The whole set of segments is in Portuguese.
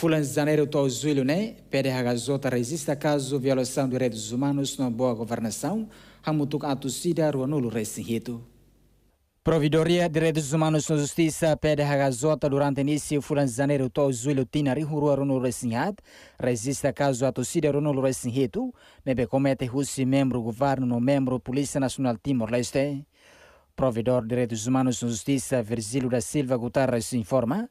Fulanzaneiro Tozuílio Né pede a Gazota resista caso violação de direitos humanos na boa governação, Hamutuk Atusida Ruanulo Recinhito. Providoria de Direitos Humanos na Justiça pede a Gazota durante início Fulanzaneiro Tozuílio Tina Rihurua Ruanulo Recinhat, resista caso Atusida Ruanulo Recinhito, nebe comete Rússia membro governo no membro Polícia Nacional Timor-Leste. Providor de Direitos Humanos na Justiça, Virgílio da Silva Gutarra se informa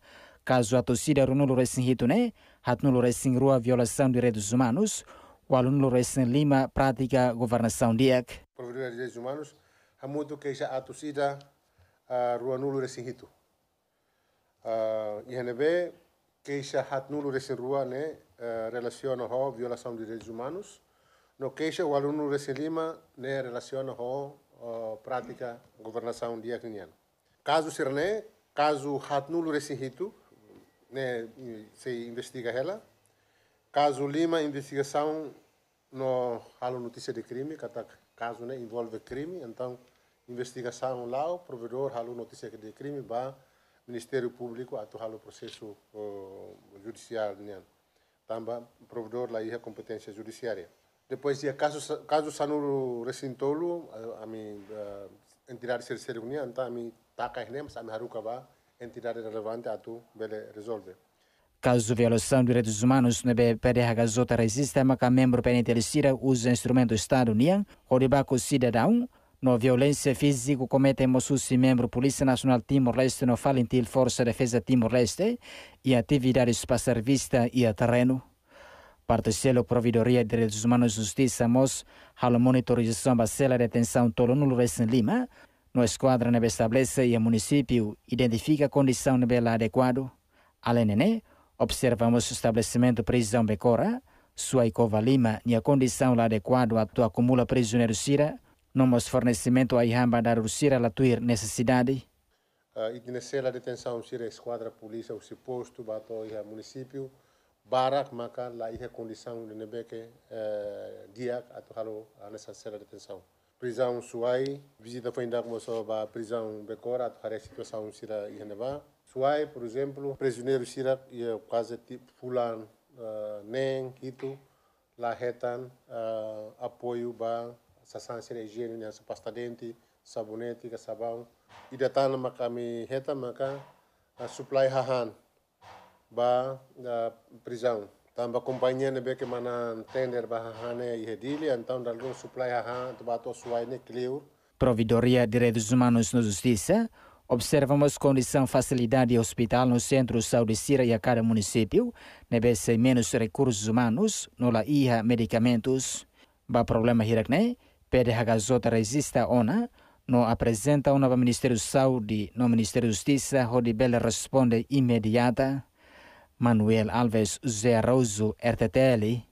caso a torcida runulu racing rito né hatnulo racing rua violação de direitos humanos o aluno racing lima prática governação diak provedor de direitos humanos há muito que a torcida rua nulo racing rito INB que já hatnulo racing rua né relaciona a violação de direitos humanos no queixa o aluno racing lima né relaciona com prática governação diak caso ser né caso hatnulo racing rito né, se investiga ela. Caso Lima, investigação no halo notícia de crime, cada caso né, envolve crime, então investigação lá, o provedor halo notícia de crime, vai Ministério Público atuar o processo uh, judicial, né? Tamba então, provedor lá a competência judiciária. Depois, ia é caso caso sanuru recintolo, a, a minha uh, entidade terceira união, né, então a minha taca mas a minha haruka vai relevante a tu para resolve. Caso violação de direitos humanos no BPDH Zota resiste, mas membro penitenciário usa instrumento Estado União, Rodibaco Cidadão, no violência física comete Mossusi, membro Polícia Nacional Timor-Leste, no Falentil Força Defesa Timor-Leste, e atividades para vista e a terreno. Particelo Providoria de Direitos Humanos Justiça, MOS, Halo Monitorização Bacela Detenção Tolo Nulo Lima, no esquadra neve estabelece e o município identifica a condição de lá adequado. Além de observamos o estabelecimento prisão Becora, sua Icova Lima e a condição lá adequado a tua acumula prisioneiro Sira, nomos fornecimento a Ihamba da Rusira latuir necessidade. Uh, e a detenção Sira esquadra polícia o posto bato a município barak maka la ihe condição de nebe que uh, dia atu halo a necessária detenção prisão Suai, visita foi ainda com para a prisão Becora, a tocar a situação Sira e Suai, por exemplo, prisioneiro Sira e quase tipo Fulan, uh, ah, Nen, Quito, lá retan uh, apoio para sasan Sira higiene, né, pasta dente, sabonete, sabão. E da tana makami retan maka a supply hahan ba a ah, prisão companhia mana tender então supply bato né, Providoria de Direitos Humanos na Justiça Observamos condição facilidade hospital no centro de saúde Sira e a cada município, sem menos recursos humanos, não iha medicamentos. Ba problema hirakne, pede hagazota resista ona, no apresenta o novo Ministério Saúde, no Ministério da Justiça, onde bela responde imediata. Manuel Alves Zeroso RTTL